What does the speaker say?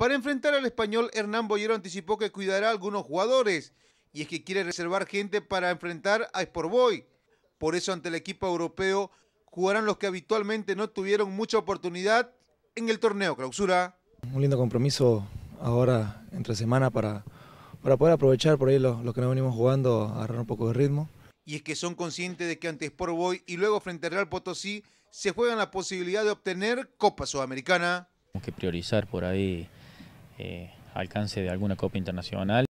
Para enfrentar al español, Hernán Boyero anticipó que cuidará a algunos jugadores, y es que quiere reservar gente para enfrentar a boy Por eso ante el equipo europeo jugarán los que habitualmente no tuvieron mucha oportunidad en el torneo clausura. Un lindo compromiso ahora entre semana para, para poder aprovechar por ahí los que nos venimos jugando, agarrar un poco de ritmo. Y es que son conscientes de que ante Sport Boy y luego frente al Real Potosí se juegan la posibilidad de obtener Copa Sudamericana. Tenemos que priorizar por ahí eh, alcance de alguna Copa Internacional.